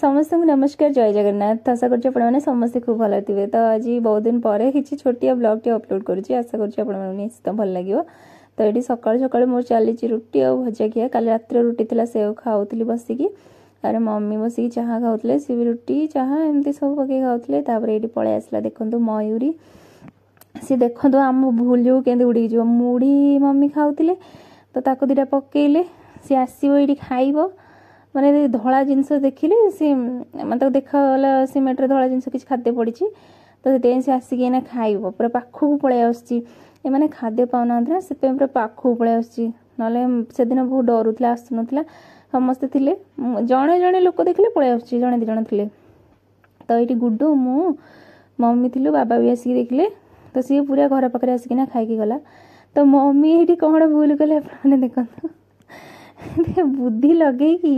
ସମସ୍ତଙ୍କୁ ନମସ୍କାର ଜୟ ଜଗନ୍ନାଥ ଆଶା କରୁଛି ଆପଣମାନେ ସମସ୍ତେ ଖୁବ୍ ଭଲ ଥିବେ ତ ଆଜି ବହୁତ ଦିନ ପରେ କିଛି ଛୋଟିଆ ବ୍ଲଗ୍ଟେ ଅପଲୋଡ଼ କରୁଛି ଆଶା କରୁଛି ଆପଣମାନଙ୍କୁ ନିଶ୍ଚିତ ଭଲ ଲାଗିବ ତ ଏଠି ସକାଳୁ ସକାଳୁ ମୋର ଚାଲିଛି ରୁଟି ଆଉ ଭଜା ଖିଆ କାଲି ରାତିରେ ରୁଟି ଥିଲା ସେଓ ଖାଉଥିଲି ବସିକି ଆରେ ମମି ବସିକି ଚାହା ଖାଉଥିଲେ ସିଏ ବି ରୁଟି ଚାହା ଏମିତି ସବୁ ପକେଇ ଖାଉଥିଲେ ତାପରେ ଏଇଠି ପଳେଇ ଆସିଲା ଦେଖନ୍ତୁ ମୟୁରୀ ସିଏ ଦେଖନ୍ତୁ ଆମ ଭୁଲକୁ କେମିତି ଉଡ଼ିକି ଯିବ ମୁଢ଼ି ମମି ଖାଉଥିଲେ ତ ତାକୁ ଦୁଇଟା ପକେଇଲେ ସିଏ ଆସିବ ଏଇଠି ଖାଇବ ମାନେ ଧଳା ଜିନିଷ ଦେଖିଲେ ସେ ମାନେ ତାକୁ ଦେଖାଗଲା ସିମେଣ୍ଟରେ ଧଳା ଜିନିଷ କିଛି ଖାଦ୍ୟ ପଡ଼ିଛି ତ ସେଥିପାଇଁ ସେ ଆସିକି ଏଇନା ଖାଇବ ପୁରା ପାଖକୁ ପଳେଇ ଆସୁଛି ଏମାନେ ଖାଦ୍ୟ ପାଉନାହାନ୍ତି ନା ସେଥିପାଇଁ ପୁରା ପାଖକୁ ପଳେଇ ଆସୁଛି ନହେଲେ ସେଦିନ ବହୁତ ଡରୁଥିଲା ଆସୁନଥିଲା ସମସ୍ତେ ଥିଲେ ଜଣେ ଜଣେ ଲୋକ ଦେଖିଲେ ପଳେଇ ଆସୁଛି ଜଣେ ଦୁଇ ଜଣ ଥିଲେ ତ ଏଇଠି ଗୁଡ଼ୁ ମୁଁ ମମି ଥିଲୁ ବାବା ବି ଆସିକି ଦେଖିଲେ ତ ସିଏ ପୁରା ଘର ପାଖରେ ଆସିକିନା ଖାଇକି ଗଲା ତ ମମି ଏଇଠି କ'ଣ ଭୁଲ କଲେ ଆପଣମାନେ ଦେଖନ୍ତୁ ବୁଦ୍ଧି ଲଗେଇକି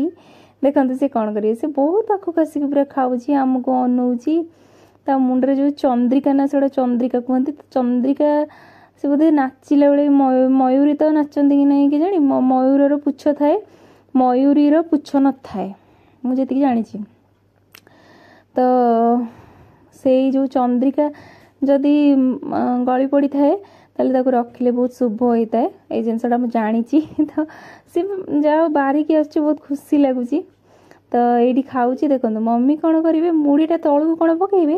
ଦେଖନ୍ତୁ ସେ କ'ଣ କରିବେ ସେ ବହୁତ ପାଖକୁ ଆସିକି ପୁରା ଖାଉଛି ଆମକୁ ଅନଉଛି ତା ମୁଣ୍ଡରେ ଯେଉଁ ଚନ୍ଦ୍ରିକା ନା ସେଗୁଡ଼ା ଚନ୍ଦ୍ରିକା କୁହନ୍ତି ଚନ୍ଦ୍ରିକା ସେ ବୋଧେ ନାଚିଲା ବେଳେ ମୟୂରୀ ତ ନାଚନ୍ତି କି ନାହିଁ କେଜାଣି ମୟୂରର ପୁଚ୍ଛ ଥାଏ ମୟୂରୀର ପୁଚ୍ଛ ନଥାଏ ମୁଁ ଯେତିକି ଜାଣିଛି ତ ସେଇ ଯେଉଁ ଚନ୍ଦ୍ରିକା ଯଦି ଗଳି ପଡ଼ିଥାଏ ତାହେଲେ ତାକୁ ରଖିଲେ ବହୁତ ଶୁଭ ହୋଇଥାଏ ଏଇ ଜିନିଷଟା ମୁଁ ଜାଣିଛି ତ ସେ ଯାହା ହଉ ବାହାରିକି ଆସୁଛି ବହୁତ ଖୁସି ଲାଗୁଛି ତ ଏଇଠି ଖାଉଛି ଦେଖନ୍ତୁ ମମି କ'ଣ କରିବେ ମୁଢ଼ିଟା ତଳକୁ କ'ଣ ପକାଇବେ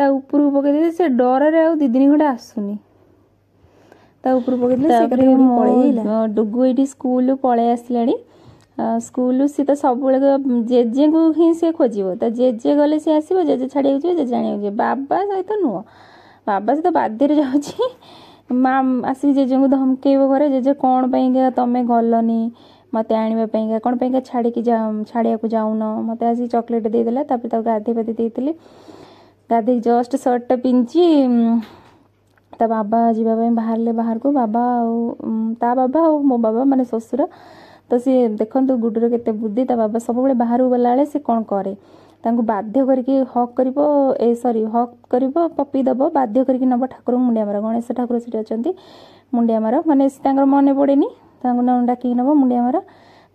ତା ଉପରକୁ ପକାଇଦେବେ ସେ ଡରରେ ଆଉ ଦୁଇ ଦିନ ଖଣ୍ଡେ ଆସୁନି ତା ଉପରକୁ ପକାଇଦେଲେ ଡୁଗୁ ଏଇଠି ସ୍କୁଲରୁ ପଳେଇ ଆସିଲାଣି ସ୍କୁଲରୁ ସିଏ ତ ସବୁବେଳେ ଜେଜେଙ୍କୁ ହିଁ ସିଏ ଖୋଜିବ ତା ଜେଜେ ଗଲେ ସିଏ ଆସିବ ଜେଜେ ଛାଡ଼ିବାକୁ ଯିବ ଜେଜେ ଆଣିବାକୁ ଯିବେ ବାବା ସହିତ ନୁହଁ ବାବା ସହିତ ବାଧ୍ୟରେ ଯାଉଛି ମା ଆସିକି ଜେଜେଙ୍କୁ ଧମକେଇବ ଘରେ ଜେଜେ କ'ଣ ପାଇଁକା ତମେ ଗଲନି ମୋତେ ଆଣିବା ପାଇଁକା କ'ଣ ପାଇଁକା ଛାଡ଼ିକି ଛାଡ଼ିବାକୁ ଯାଉନ ମୋତେ ଆସି ଚକୋଲେଟ୍ ଦେଇଦେଲା ତା'ପରେ ତାକୁ ଗାଧୋଇ ପାଧୋଇ ଦେଇଥିଲି ଗାଧୋଇ ଜଷ୍ଟ ସର୍ଟଟା ପିନ୍ଧି ତା ବାବା ଯିବା ପାଇଁ ବାହାରିଲେ ବାହାରକୁ ବାବା ଆଉ ତା ବାବା ଆଉ ମୋ ବାବା ମାନେ ଶ୍ୱଶୁର ତ ସିଏ ଦେଖନ୍ତୁ ଗୁଡ଼ୁର କେତେ ବୁଦ୍ଧି ତା ବାବା ସବୁବେଳେ ବାହାରକୁ ଗଲାବେଳେ ସେ କ'ଣ କରେ ତାଙ୍କୁ ବାଧ୍ୟ କରିକି ହକ୍ କରିବ ଏ ସରି ହକ୍ କରିବ ପପି ଦେବ ବାଧ୍ୟ କରିକି ନେବ ଠାକୁରଙ୍କୁ ମୁଣ୍ଡିଆ ମାର ଗଣେଶ ଠାକୁର ସେଠି ଅଛନ୍ତି ମୁଣ୍ଡିଆ ମାର ମାନେ ତାଙ୍କର ମନେ ପଡ଼େନି ତାଙ୍କ ନାଁ ଡାକିକି ନେବ ମୁଣ୍ଡିଆ ମାର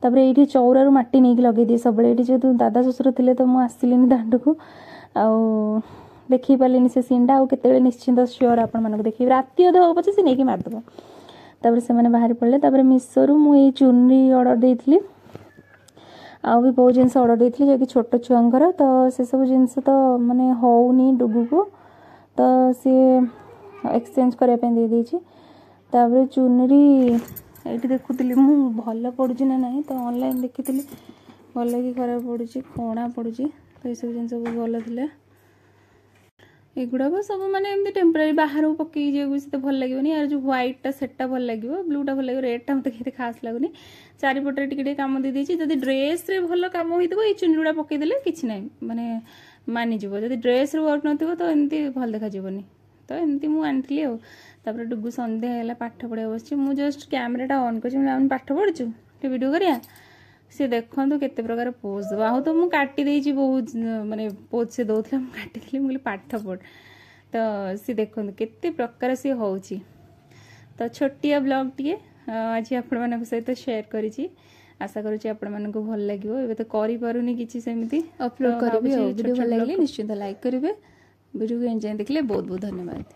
ତାପରେ ଏଇଠି ଚଉରାରୁ ମାଟି ନେଇକି ଲଗେଇଦିଏ ସବୁବେଳେ ଏଇଠି ଯେହେତୁ ଦାଦା ଶ୍ୱଶୁର ଥିଲେ ତ ମୁଁ ଆସିଲିନି ଦାଣ୍ଡକୁ ଆଉ ଦେଖେଇ ପାରିଲିନି ସେ ସିନ୍ଟା ଆଉ କେତେବେଳେ ନିଶ୍ଚିନ୍ତ ସିଓର ଆପଣମାନଙ୍କୁ ଦେଖେଇବି ରାତି ଅଧେ ହେବ ପଛେ ସେ ନେଇକି ମାରିଦେବ ତାପରେ ସେମାନେ ବାହାରି ପଡ଼ିଲେ ତାପରେ ମିଶୋରୁ ମୁଁ ଏଇ ଚୁନରି ଅର୍ଡ଼ର ଦେଇଥିଲି ଆଉ ବି ବହୁତ ଜିନିଷ ଅର୍ଡ଼ର ଦେଇଥିଲି ଯାହାକି ଛୋଟ ଛୁଆଙ୍କର ତ ସେସବୁ ଜିନିଷ ତ ମାନେ ହେଉନି ଡୁଗୁକୁ ତ ସିଏ ଏକ୍ସଚେଞ୍ଜ କରିବା ପାଇଁ ଦେଇଦେଇଛି ତାପରେ ଚୁନରି ଏଇଠି ଦେଖୁଥିଲି ମୁଁ ଭଲ ପଡ଼ୁଛି ନା ନାହିଁ ତ ଅନଲାଇନ୍ ଦେଖିଥିଲି ଭଲ କି ଖରାପ ପଡ଼ୁଛି କଣା ପଡ଼ୁଛି ତ ଏସବୁ ଜିନିଷ ସବୁ ଭଲ ଥିଲା ଏଗୁଡ଼ାକ ସବୁ ମାନେ ଏମିତି ଟେମ୍ପରାରୀ ବାହାରକୁ ପକେଇକି ଯିବାକୁ ସେତେ ଭଲ ଲାଗିବନି ଆର ଯେଉଁ ହ୍ୱାଇଟ୍ଟା ସେଟ୍ଟା ଭଲ ଲାଗିବ ବ୍ଲୁଟା ଭଲ ଲାଗିବ ରେଡ଼୍ଟା ମୋତେ କେତେ ଖାସ୍ ଲାଗୁନି ଚାରିପଟରେ ଟିକେ ଟିକେ କାମ ଦେଇଦେଇଛି ଯଦି ଡ୍ରେସ୍ରେ ଭଲ କାମ ହୋଇଥିବ ଏଇ ଚୁନି ଗୁଡ଼ା ପକେଇଦେଲେ କିଛି ନାହିଁ ମାନେ ମାନିଯିବ ଯଦି ଡ୍ରେସ୍ରେ ୱାର୍କ ନଥିବ ତ ଏମିତି ଭଲ ଦେଖାଯିବନି तो एमती मुझे आनी आपर डुगु सन्देहला पाठ पढ़ा बस जस्ट कैमेराटा अन करठ पढ़ु भिड कराया सी देखु केत प्रकार पोज दब आ तो मुझे काटिदेजी बहुत मानते पोज से दौर काटी मुझे पाठ पढ़ तो सी देखते के प्रकार सी हो तो छोटिया ब्लग टे आज आपण मान सहित सेयर कर आशा करुच्चे आपण मन को भल लगे एवं तो करमती अपलोड करेंगे निश्चित लाइक करेंगे बुजुर्ग को एंजॉय बहुत बहुत धन्यवाद